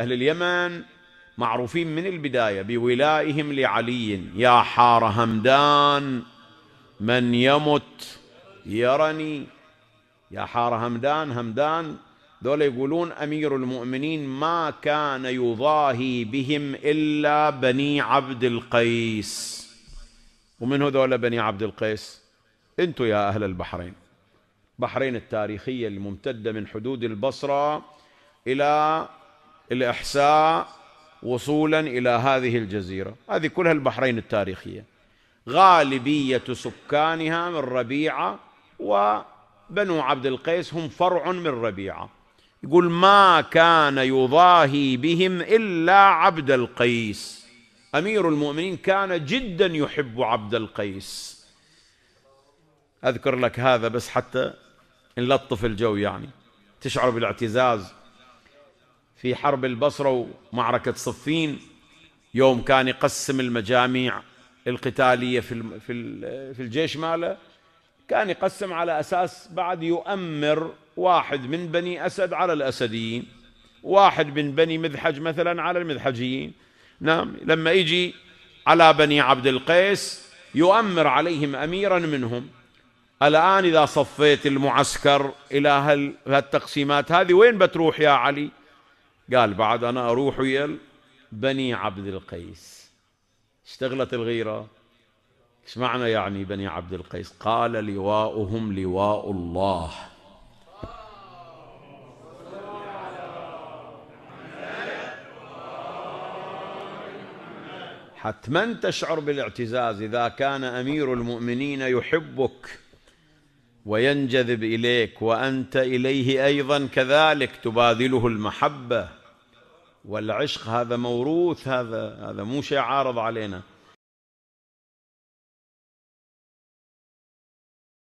أهل اليمن معروفين من البداية بولائهم لعلي يا حار همدان من يمت يرني يا حار همدان همدان ذولا يقولون أمير المؤمنين ما كان يضاهي بهم إلا بني عبد القيس ومن هذول بني عبد القيس انتم يا أهل البحرين بحرين التاريخية الممتدة من حدود البصرة إلى الإحساء وصولا إلى هذه الجزيرة هذه كلها البحرين التاريخية غالبية سكانها من ربيعة وبنو عبد القيس هم فرع من ربيعة يقول ما كان يضاهي بهم إلا عبد القيس أمير المؤمنين كان جدا يحب عبد القيس أذكر لك هذا بس حتى نلطف الجو يعني تشعر بالاعتزاز في حرب البصرة ومعركة صفين يوم كان يقسم المجاميع القتالية في في الجيش ماله كان يقسم على أساس بعد يؤمر واحد من بني أسد على الأسديين واحد من بني مذحج مثلا على المذحجيين نعم لما يجي على بني عبد القيس يؤمر عليهم أميرا منهم الآن إذا صفيت المعسكر إلى هالتقسيمات هذه وين بتروح يا علي قال بعد أنا أروح ويا بني عبد القيس اشتغلت الغيرة ايش معنى يعني بني عبد القيس قال لواؤهم لواء الله حتما تشعر بالاعتزاز اذا كان امير المؤمنين يحبك وينجذب اليك وانت اليه ايضا كذلك تبادله المحبه والعشق هذا موروث هذا هذا مو شيء عارض علينا